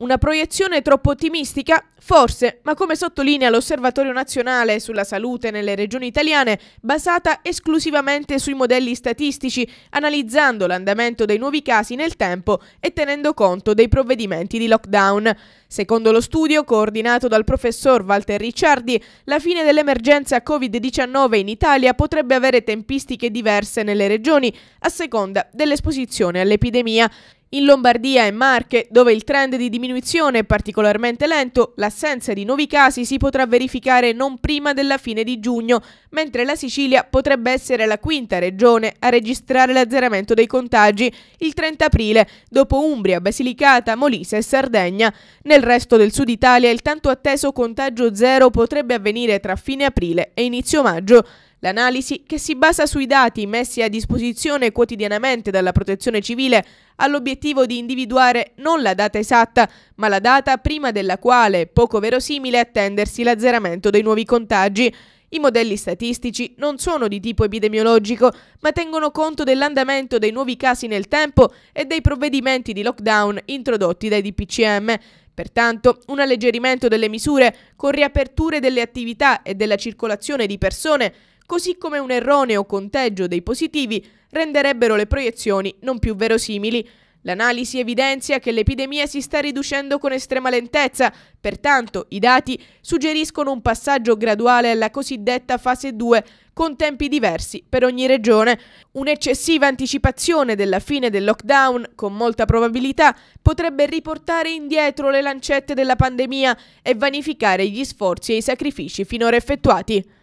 Una proiezione troppo ottimistica? Forse, ma come sottolinea l'Osservatorio nazionale sulla salute nelle regioni italiane, basata esclusivamente sui modelli statistici, analizzando l'andamento dei nuovi casi nel tempo e tenendo conto dei provvedimenti di lockdown. Secondo lo studio coordinato dal professor Walter Ricciardi, la fine dell'emergenza Covid-19 in Italia potrebbe avere tempistiche diverse nelle regioni, a seconda dell'esposizione all'epidemia. In Lombardia e Marche, dove il trend di diminuzione è particolarmente lento, l'assenza di nuovi casi si potrà verificare non prima della fine di giugno, mentre la Sicilia potrebbe essere la quinta regione a registrare l'azzeramento dei contagi il 30 aprile, dopo Umbria, Basilicata, Molise e Sardegna. Nel resto del sud Italia il tanto atteso contagio zero potrebbe avvenire tra fine aprile e inizio maggio. L'analisi, che si basa sui dati messi a disposizione quotidianamente dalla Protezione Civile, ha l'obiettivo di individuare non la data esatta, ma la data prima della quale, poco verosimile, attendersi l'azzeramento dei nuovi contagi. I modelli statistici non sono di tipo epidemiologico, ma tengono conto dell'andamento dei nuovi casi nel tempo e dei provvedimenti di lockdown introdotti dai DPCM. Pertanto, un alleggerimento delle misure con riaperture delle attività e della circolazione di persone, così come un erroneo conteggio dei positivi, renderebbero le proiezioni non più verosimili, L'analisi evidenzia che l'epidemia si sta riducendo con estrema lentezza, pertanto i dati suggeriscono un passaggio graduale alla cosiddetta fase 2, con tempi diversi per ogni regione. Un'eccessiva anticipazione della fine del lockdown, con molta probabilità, potrebbe riportare indietro le lancette della pandemia e vanificare gli sforzi e i sacrifici finora effettuati.